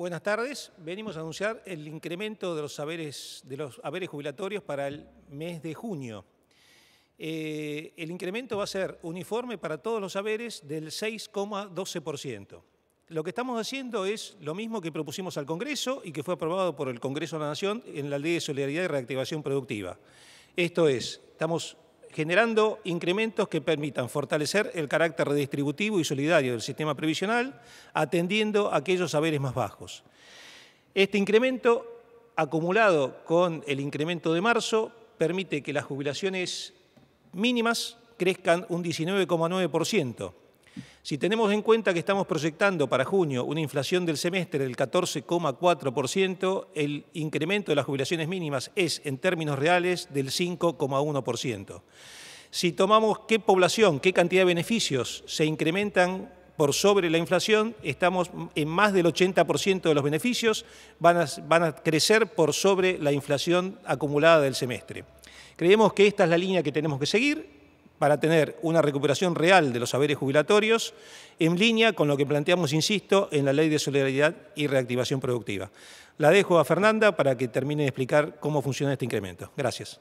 Buenas tardes. Venimos a anunciar el incremento de los haberes, de los haberes jubilatorios para el mes de junio. Eh, el incremento va a ser uniforme para todos los haberes del 6,12%. Lo que estamos haciendo es lo mismo que propusimos al Congreso y que fue aprobado por el Congreso de la Nación en la Ley de Solidaridad y Reactivación Productiva. Esto es, estamos generando incrementos que permitan fortalecer el carácter redistributivo y solidario del sistema previsional, atendiendo a aquellos saberes más bajos. Este incremento, acumulado con el incremento de marzo, permite que las jubilaciones mínimas crezcan un 19,9%, si tenemos en cuenta que estamos proyectando para junio una inflación del semestre del 14,4%, el incremento de las jubilaciones mínimas es, en términos reales, del 5,1%. Si tomamos qué población, qué cantidad de beneficios se incrementan por sobre la inflación, estamos en más del 80% de los beneficios, van a, van a crecer por sobre la inflación acumulada del semestre. Creemos que esta es la línea que tenemos que seguir, para tener una recuperación real de los saberes jubilatorios en línea con lo que planteamos, insisto, en la Ley de Solidaridad y Reactivación Productiva. La dejo a Fernanda para que termine de explicar cómo funciona este incremento. Gracias.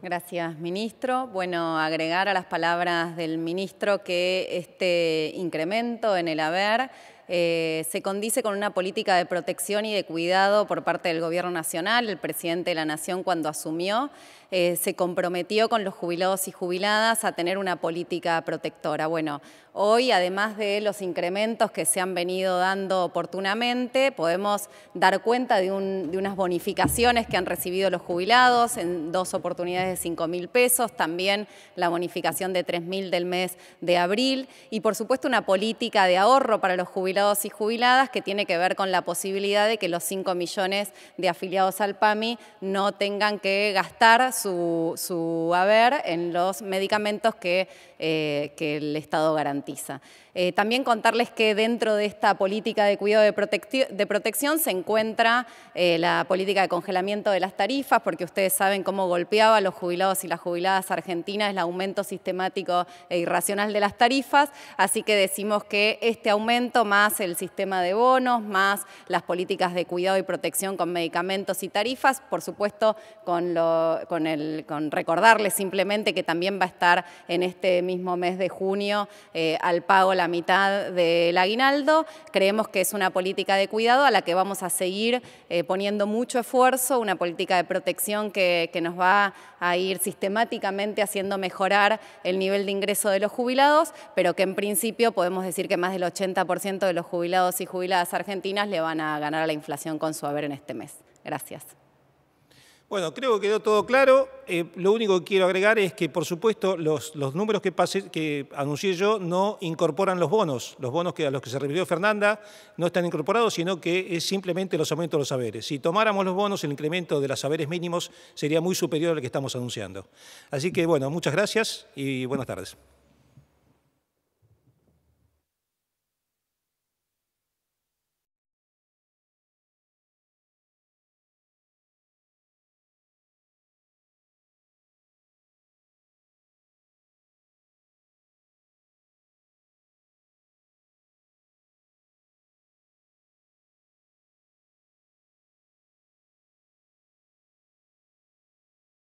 Gracias, ministro. Bueno, agregar a las palabras del ministro que este incremento en el haber eh, se condice con una política de protección y de cuidado por parte del Gobierno Nacional. El presidente de la Nación cuando asumió eh, se comprometió con los jubilados y jubiladas a tener una política protectora. Bueno, hoy además de los incrementos que se han venido dando oportunamente, podemos dar cuenta de, de unas bonificaciones que han recibido los jubilados en dos oportunidades de 5.000 mil pesos, también la bonificación de 3.000 mil del mes de abril y por supuesto una política de ahorro para los jubilados y jubiladas que tiene que ver con la posibilidad de que los 5 millones de afiliados al PAMI no tengan que gastar su, haber en los medicamentos que, eh, el Estado garantiza. Eh, también contarles que dentro de esta política de cuidado de, de protección se encuentra eh, la política de congelamiento de las tarifas, porque ustedes saben cómo golpeaba a los jubilados y las jubiladas argentinas el aumento sistemático e irracional de las tarifas, así que decimos que este aumento más más el sistema de bonos, más las políticas de cuidado y protección con medicamentos y tarifas, por supuesto con, recordarles simplemente que también va a estar en este mismo mes de junio eh, al pago la mitad del aguinaldo. Creemos que es una política de cuidado a la que vamos a seguir eh, poniendo mucho esfuerzo, una política de protección que, nos va a ir sistemáticamente haciendo mejorar el nivel de ingreso de los jubilados, pero que en principio podemos decir que más del 80% de los jubilados y jubiladas argentinas le van a ganar a la inflación con su haber en este mes. Gracias. Bueno, creo que quedó todo claro. Eh, lo único que quiero agregar es que, por supuesto, los, números que, que anuncié yo no incorporan los bonos. Los bonos que, a los que se refirió Fernanda no están incorporados, sino que es simplemente los aumentos de los saberes. Si tomáramos los bonos, el incremento de los saberes mínimos sería muy superior al que estamos anunciando. Así que, bueno, muchas gracias y buenas tardes.